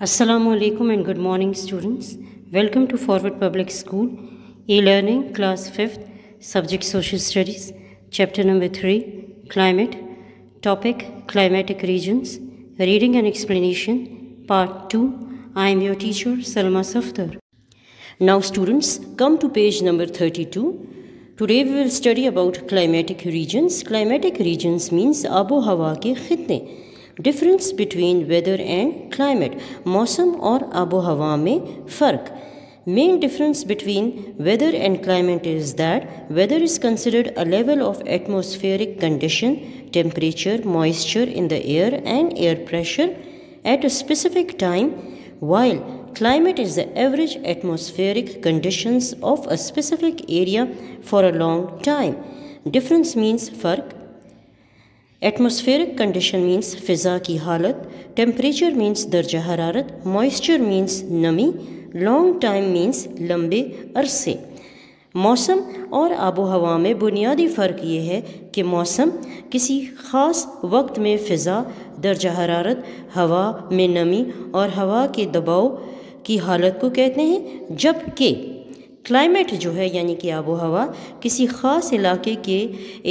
Assalamu alaikum and good morning students. Welcome to Forward Public School e-learning class 5th subject social studies chapter number 3 climate topic climatic regions reading and explanation part 2 I am your teacher Salma Safdar. Now students come to page number 32 Today, we will study about climatic regions. Climatic regions means abu hawa ke खत्े Difference between weather and climate. मौसम और abu हवा में फ़र्क main difference between weather and climate is that weather is considered a level of atmospheric condition temperature moisture in the air and air pressure at a specific time while climate is the average atmospheric conditions of a specific area for a long time difference means fark atmospheric condition means फ़िज़ा की हालत temperature means दर्ज हरारत moisture means नमी long time means लंबे अरसे मौसम और आबो हवा में बुनियादी फ़र्क ये है कि मौसम किसी ख़ास वक्त में फ़िज़ा दर्ज हरारत हवा में नमी और हवा के दबाव की हालत को कहते हैं जबकि क्लाइमेट जो है यानी कि आबो हवा किसी ख़ास इलाके के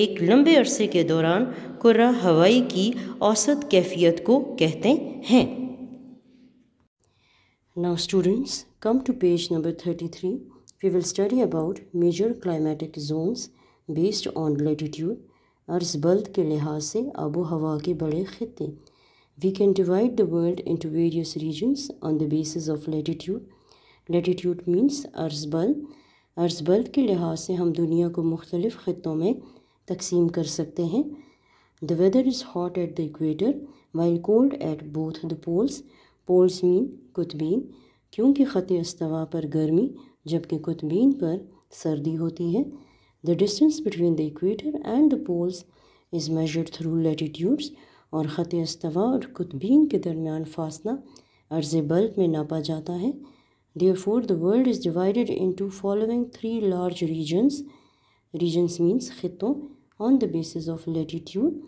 एक लंबे अरसे के दौरान कुर्रा हवाई की औसत कैफियत को कहते हैं students come to page number thirty three we will study about major climatic zones based on latitude अर्ज बल्द के लिहाज से आबो हवा के बड़े खत्े we can divide the world into various regions on the base of latitude latitude means अर्जबल बल्द के लिहाज से हम दुनिया को मुख्तलिफ़ ख़त्ों में तकसीम कर सकते हैं The weather is hot at the equator while cold at both the poles. Poles mean कुतबीन क्योंकि ख़त अस्तवा पर गर्मी जबकि कुतबीन पर सर्दी होती है the distance between the equator and the poles is measured through latitudes और ख़त अस्तवा और कुतबीन के दरमियान फासला अर्ज बल्ब में नापा जाता है therefore the world is divided into following three large regions regions means ख़ितों on the basis of latitude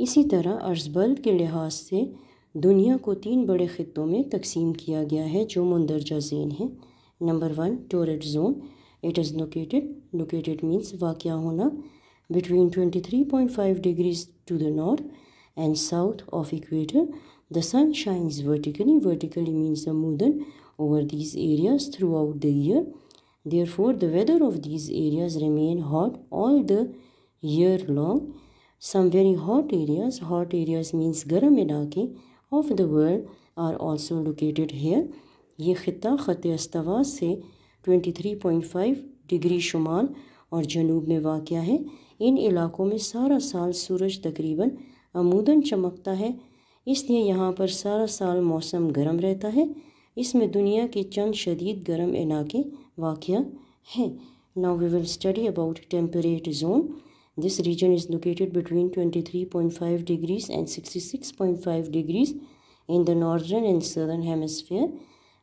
इसी तरह अर्जबल के लिहाज से दुनिया को तीन बड़े ख़त्ों में तकसीम किया गया है जो मंदरजा जेन है number one torrid zone it is located located means वाक़ होना between twenty three point five degrees to the north and south of equator the sun shines vertically vertically means the over these areas throughout the year therefore the weather of these areas remain hot all the year long some very hot areas hot areas means गर्म इलाके of the world are also located hair ये ख़त्ता ख़त अस्तवा से twenty three point five degree शुमाल और जनूब में वाक़ है इन इलाकों में सारा साल सूरज तकरीबन अमूदन चमकता है इसलिए यहाँ पर सारा साल मौसम गर्म रहता है इसमें दुनिया के चंद शदीद गर्म इलाके वाक़ हैं now we will study about temperate zone This region is located between 23.5 degrees and 66.5 degrees in the northern and southern hemisphere.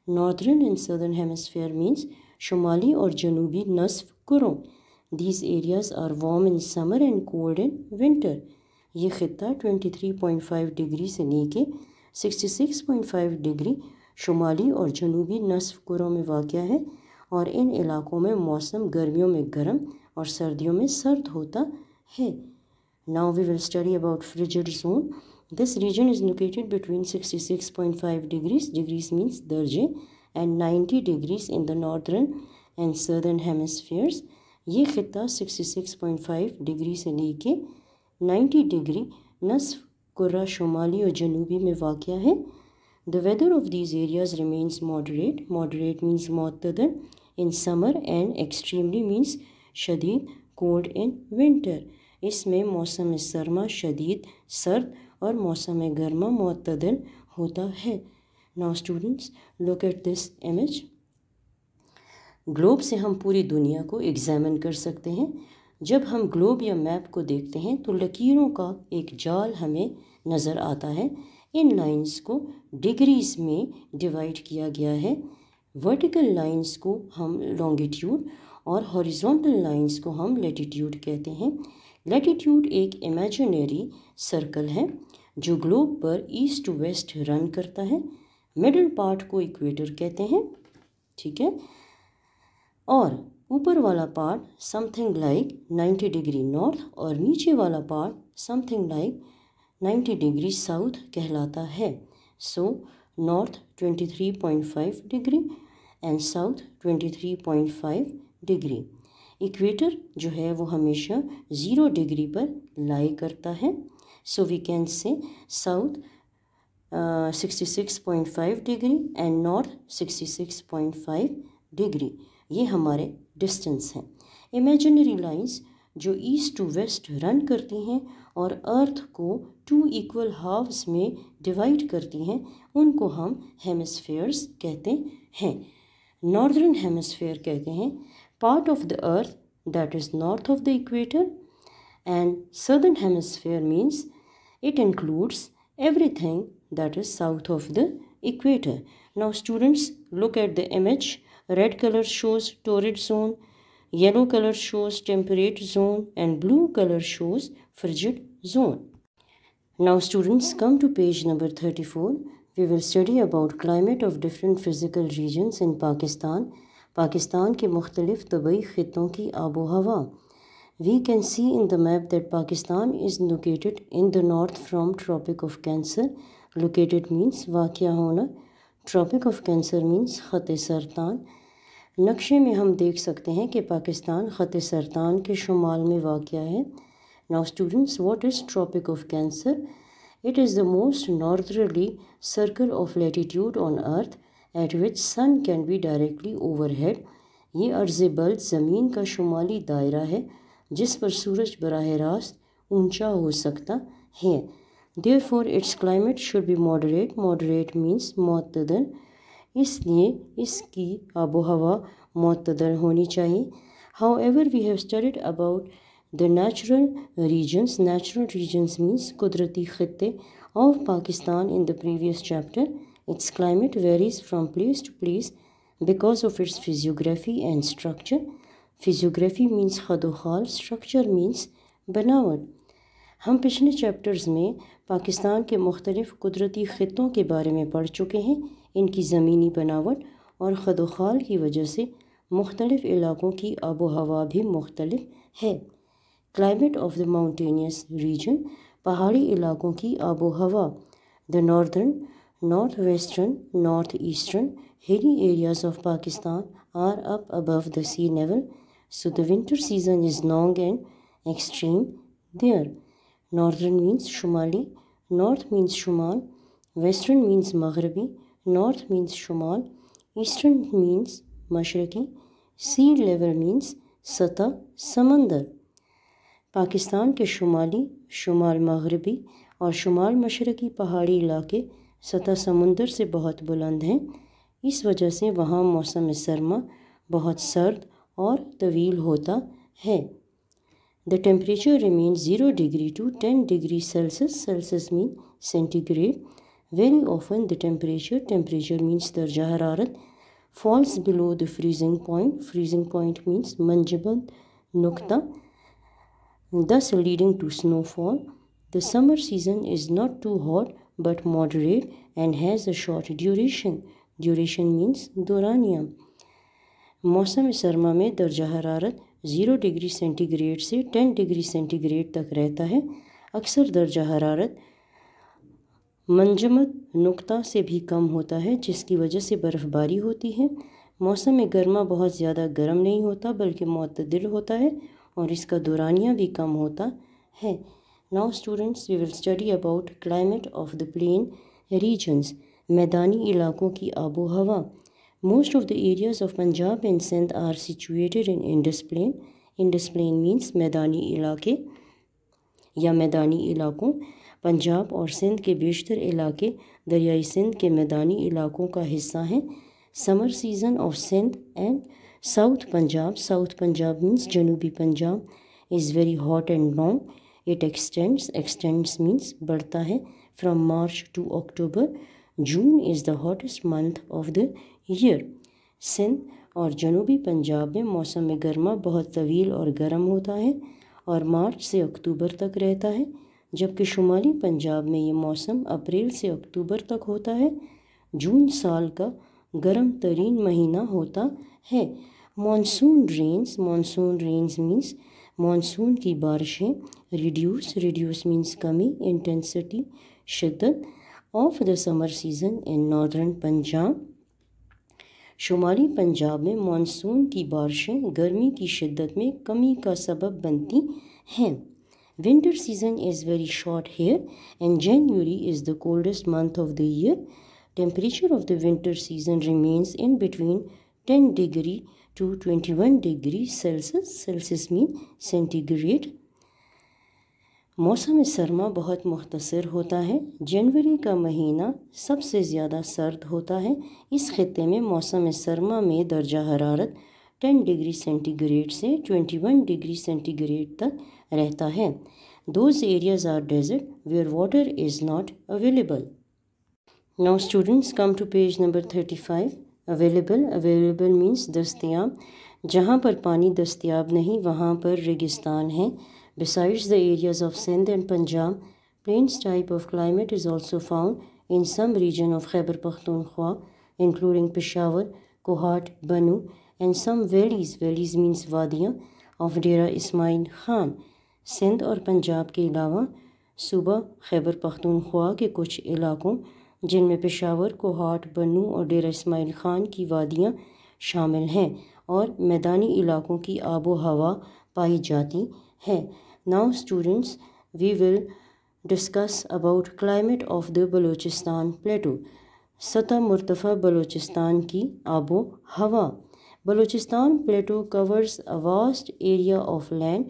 Northern and southern hemisphere means Shomali or Janubi Nasf Kurong. These areas are warm in summer and cold in winter. ये ख़त्ता 23.5 degree से नीचे 66.5 degree शुमाली और जनूबी नसफ़ कुरों में वाक़ है और इन इलाकों में मौसम गर्मियों में गर्म और सर्दियों में सर्द होता है now we will study about frigid zone this region is located between sixty six point five degrees degrees means दर्जे and ninety degrees in the northern and southern hemispheres ये ख़त्ता sixty six point five degree से लेके ninety degree नसफ कुर्रा शुमाली और जनूबी में वाक़ है the weather of these areas remains moderate moderate means मतदर in summer and extremely means शदीद कोल्ड इन विंटर इसमें मौसम सरमा शदीद सर्द और मौसम गर्मा मतदल होता है now students look at this image globe से हम पूरी दुनिया को एग्जामिन कर सकते हैं जब हम ग्लोब या मैप को देखते हैं तो लकीरों का एक जाल हमें नज़र आता है इन लाइंस को डिग्रीज में डिवाइड किया गया है वर्टिकल लाइंस को हम लॉन्गिट्यूड और हॉरिजॉन्टल लाइंस को हम लेटीट्यूड कहते हैं लेटीट्यूड एक इमेजिनरी सर्कल है जो ग्लोब पर ईस्ट टू वेस्ट रन करता है मिडल पार्ट को इक्वेटर कहते हैं ठीक है और ऊपर वाला part something like 90 degree north और नीचे वाला part something like 90 degree south कहलाता है so north 23.5 degree and south 23.5 degree equator जो है वो हमेशा ज़ीरो डिग्री पर लाई करता है so we can say south sixty six point five degree and north sixty six point five degree ये हमारे डिस्टेंस हैं इमेजिनरी लाइंस जो ईस्ट टू वेस्ट रन करती हैं और अर्थ को टू इक्वल हाव्स में डिवाइड करती हैं उनको हम हेमस्फेयर्स कहते हैं नॉर्दर्न हेमस्फेयर कहते हैं part of the earth that is north of the equator and southern hemisphere means it includes everything that is south of the equator. Now students look at the image. Red color shows torrid zone, yellow color shows temperate zone and blue color shows frigid zone. Now students come to page number 34. We will study about climate of different physical regions in Pakistan Pakistan के मुख्तलिफ तबी ख़ों की आबो हवा we can see in the map that Pakistan is located in the north from tropic of cancer located means वाक़ होना tropic of cancer means ख़त सरतान नक्शे में हम देख सकते हैं कि पाकिस्तान ख़त सरतान के शुमाल में वाक़ है now students what is tropic of cancer it is the most northerly circle of latitude on earth at which sun can be directly overhead ये अर्ज बल ज़मीन का शुमाली दायरा है जिस पर सूरज बरह रास्त ऊँचा हो सकता है therefore its climate should be moderate moderate means मतदल इसलिए इसकी आबो हवा मतदल होनी चाहिए however we have studied about the natural regions natural regions means कुदरती ख़त्े of Pakistan in the previous chapter Its climate varies from place to place because of its physiography and structure. Physiography means खदोखाल structure means बनावट हम पिछले chapters में पाकिस्तान के मुख्तलिफ़ कुदरती ख़ितों के बारे में पढ़ चुके हैं इनकी ज़मीनी बनावट और खदोखाल की वजह से मुख्तलिफ़ इलाक़ों की आबो हवा भी मुख्तलिफ है climate of the mountainous region पहाड़ी इलाकों की आबो हवा the northern northwestern, northeastern, hilly areas of Pakistan are up above the sea level, so the winter season is long and extreme there. Northern means Shumali, north means Shumal, western means Maghribi, north means Shumal, eastern means Mashriqi, sea level means सतह समंदर पाकिस्तान के शुमाली शुमाल मगरबी और शुमाल मशरकी पहाड़ी इलाके सतह समुंदर से बहुत बुलंद हैं इस वजह से वहाँ मौसम सरमा बहुत सर्द और तवील होता है the temperature remain zero degree to ten degree celsius celsius mean centigrade very often the temperature temperature means दर्जा हरारत falls below the freezing point freezing point means मंजबंद नुकता thus leading to snowfall the summer season is not too hot but moderate and has a short duration. Duration means दौरानिया मौसम सरमा में दर्जा हरारत ज़ीरो डिग्री सेंटीग्रेड से ten degree centigrade तक रहता है अक्सर दर्जा हरारत मंजमत नुकता से भी कम होता है जिसकी वजह से बर्फ़बारी होती है मौसम में गर्मा बहुत ज़्यादा गर्म नहीं होता बल्कि मतदिल होता है और इसका दुरानिया भी कम होता है Now students we will study about climate of the plain regions मैदानी इलाकों की आबो हवा Most of the areas of Punjab and Sindh are situated in Indus plain Indus plain means मैदानी इलाके या मैदानी इलाकों पंजाब और सिंध के बेशतर इलाके दरियाई सिंध के मैदानी इलाकों का हिस्सा हैं summer season of Sindh and south Punjab south Punjab means जनूबी Punjab is very hot and long it extends extends means बढ़ता है from March to October June is the hottest month of the year Sindh और जनूबी पंजाब में मौसम गर्मा बहुत तवील और गर्म होता है और मार्च से अक्टूबर तक रहता है जबकि शुमाली पंजाब में ये मौसम अप्रैल से अक्टूबर तक होता है जून साल का गर्म तरीन महीना होता है monsoon rains monsoon rains means monsoon की बारिशें रिड्यूस रिड्यूस मीन्स कमी इंटेंसिटी शिद्दत of the summer season in northern Punjab शुमाली पंजाब में मानसून की बारिशें गर्मी की शिद्दत में कमी का सबब बनती हैं winter season is very short here and January is the coldest month of the year temperature of the winter season remains in between ten degree to 21 degree Celsius. Celsius mean centigrade. मौसम सरमा बहुत मुख्तर होता है जनवरी का महीना सबसे ज़्यादा सर्द होता है इस खत्े में मौसम सरमा में दर्जा हरारत 10 डिग्री सेंटीग्रेड से 21 डिग्री सेंटीग्रेड तक रहता है those areas are desert where water is not available now students come to page number thirty five available available means दस्तियाब जहाँ पर पानी दस्तियाब नहीं वहाँ पर रेगिस्तान है besides the areas of Sindh and Punjab plains type of climate is also found in some region of Khyber Pakhtunkhwa including Peshawar Kohat Bannu and some valleys valleys means वादियाँ ऑफ डेरा इसमाइल खान सिंध और पंजाब के अलावा सूबा खैबर पख्तनख्वा के कुछ इलाकों जिनमें पेशावर कोहाट बनू और डेरा इसमाइल ख़ान की वादियाँ शामिल हैं और मैदानी इलाकों की आबो हवा पाई जाती है now students we will discuss about climate of the Balochistan plateau सतह मरतफ़ा बलूचिस्तान की आबो हवा Balochistan plateau covers a vast area of land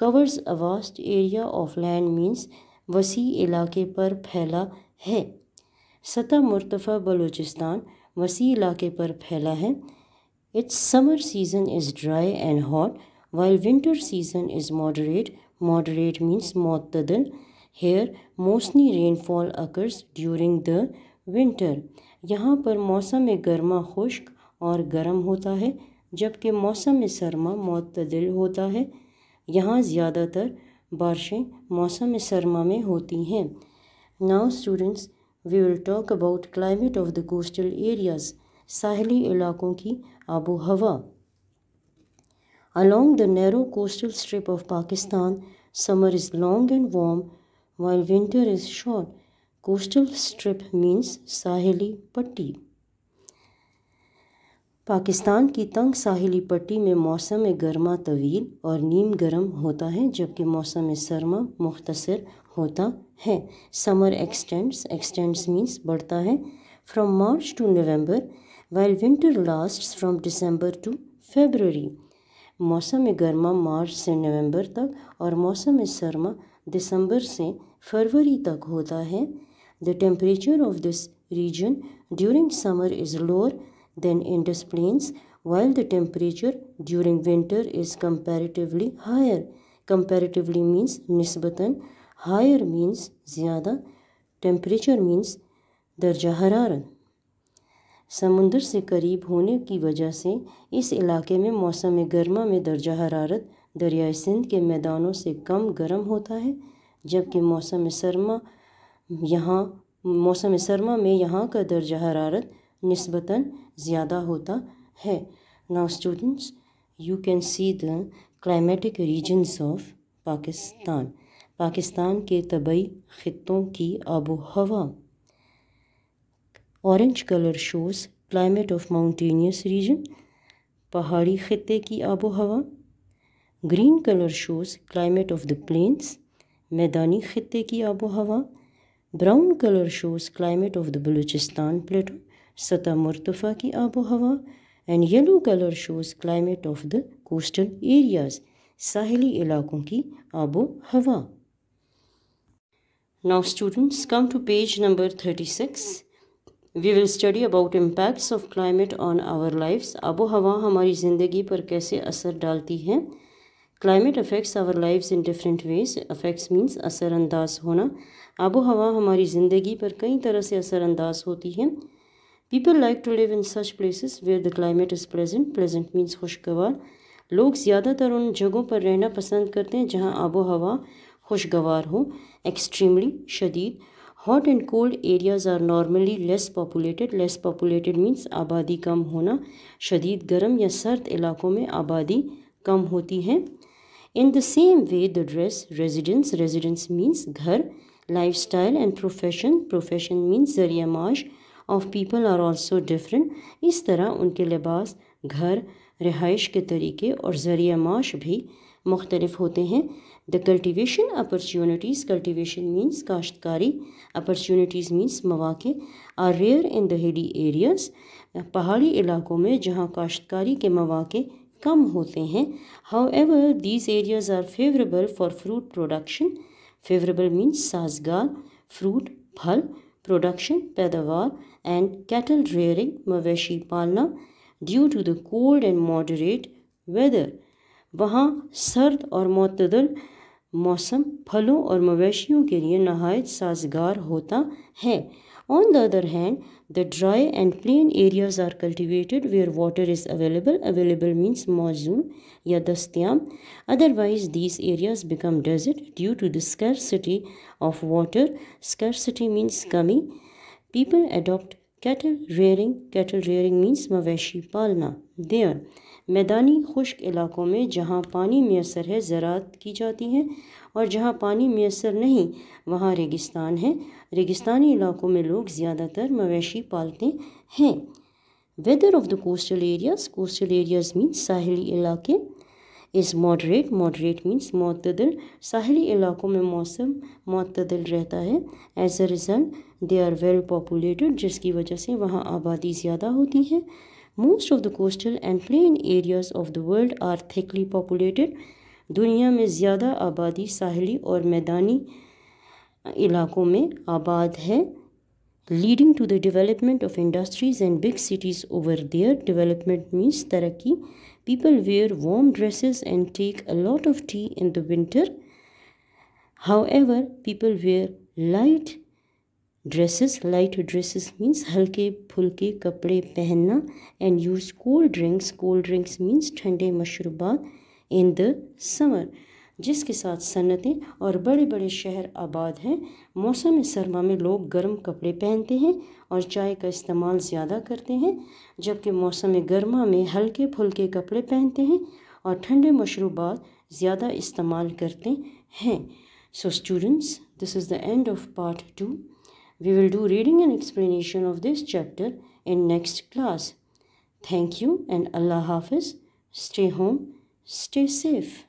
covers a vast area of land means वसी इलाके पर फैला है सतह मुर्तफ़ा बलूचिस्तान वसी इलाके पर फैला है its summer season is dry and hot while winter season is moderate moderate means मतदल here mostly rainfall occurs during the winter यहाँ पर मौसम गर्मा खुश्क और गर्म होता है जबकि मौसम सरमा मतदल होता है यहाँ ज़्यादातर बारिशें मौसम सरमा में होती हैं now students we will talk about climate of the coastal areas साहली इलाकों की आबो हवा along the narrow coastal strip of Pakistan summer is long and warm while winter is short coastal strip means साहली पट्टी पाकिस्तान की तंग साहली पट्टी में मौसम गर्मा तवील और नीम गर्म होता है जबकि मौसम सरमा मुख्तर होता है समर एक्सटेंड्स एक्सटेंड्स मीन्स बढ़ता है from March to November while winter last from December to February मौसम गर्मा मार्च से नवंबर तक और मौसम सरमा दिसंबर से फरवरी तक होता है the temperature of this region during summer is lower than in plains while the temperature during winter is comparatively higher comparatively means नस्बता हायर मीन्स ज़्यादा टेम्परेचर मीन्स दर्जा हरारत समुंदर से करीब होने की वजह से इस इलाके में मौसम गर्मा में दर्जा हरारत दरियाए सिंध के मैदानों से कम गर्म होता है जबकि मौसम सरमा यहाँ मौसम सरमा में यहाँ का दर्जा हरारत नस्बता ज़्यादा होता है now students you can see the climatic regions of Pakistan Pakistan के तबई ख़त्ों की आबो हवा orange colour shows climate of mountainous region पहाड़ी ख़त्े की आबो हवा green colour shows climate of the plains मैदानी ख़त्े की आबो हवा brown colour shows climate of the Balochistan plateau सतह मरतफ़ा की आबो हवा and yellow colour shows climate of the coastal areas साहली इलाकों की आबो हवा Now students come to page number 36. We will study about impacts of climate on our lifes आबो हवा हमारी ज़िंदगी पर कैसे असर डालती है climate affects our lifes in different ways affects means असरअंदाज होना आबो हवा हमारी ज़िंदगी पर कई तरह से असरअंदाज होती है people like to live in such places where the climate is pleasant pleasant means खुशगवार लोग ज़्यादातर उन जगहों पर रहना पसंद करते हैं जहाँ आबो हवा खुशगवार हो एक्सट्रीमली शदीद hot and cold areas are normally less populated less populated means आबादी कम होना शदीद गर्म या सर्द इलाकों में आबादी कम होती है in the same way the dress residence residence means घर life style and profession profession means जरिया माश of people are also different इस तरह उनके लिबास घर रिहाइश के तरीके और जरिया माश भी मुख्तलफ होते हैं the cultivation opportunities cultivation means काश्तकारी अपॉर्चुनिटीज़ मीन्स मौाक़े are rare in hilly areas पहाड़ी इलाकों में जहाँ काश्तकारी के मौाक़े कम होते हैं however these areas are favourable for fruit production favourable means साजगार फ्रूट फल प्रोडक्शन पैदावार एंड कैटल रेयरिंग मवेशी पालना due to the cold and moderate weather वहाँ सर्द और मतदल मौसम फलों और मवेशियों के लिए नहाय साजगार होता है on the other hand the dry and plain areas are cultivated where water is available available means मौजूद या दस्तियाब otherwise this areas become desert due to the scarcity of water city means कमी people adopt cattle rearing cattle rearing means मवेशी पालना there मैदानी खुश्क इलाकों में जहाँ पानी मैसर है ज़रात की जाती है और जहाँ पानी मैसर नहीं वहाँ रेगिस्तान है रेगिस्तानी इलाकों में लोग ज़्यादातर मवेशी पालते हैं weather of the coastal areas coastal areas mean साहली इलाके इज़ मॉडरेट मॉडरेट मीन्स मतदल साहली इलाकों में मौसम मतदल रहता है as a result they are well populated जिसकी वजह से वहाँ आबादी ज़्यादा होती है Most of the coastal and plain areas of the world are thickly populated. Dunia mein zyada abadi Sahli aur मैदानी इलाकों mein abad hai, leading to the development of industries and big cities over there. Development means taraki. People wear warm dresses and take a lot of tea in the winter. However, people wear light dresses light dresses means हल्के फुलके कपड़े पहनना and use cold drinks cold drinks means ठंडे मशरूबा in the summer जिसके साथ सन्नतें और बड़े बड़े शहर आबाद हैं मौसम सरमा में लोग गर्म कपड़े पहनते हैं और चाय का इस्तेमाल ज़्यादा करते हैं जबकि मौसम गर्मा में हल्के फुलके कपड़े पहनते हैं और ठंडे मशरूबात ज़्यादा इस्तेमाल करते हैं so students this is the end of part two We will do reading and explanation of this chapter in next class. Thank you and Allah Hafiz. Stay home, stay safe.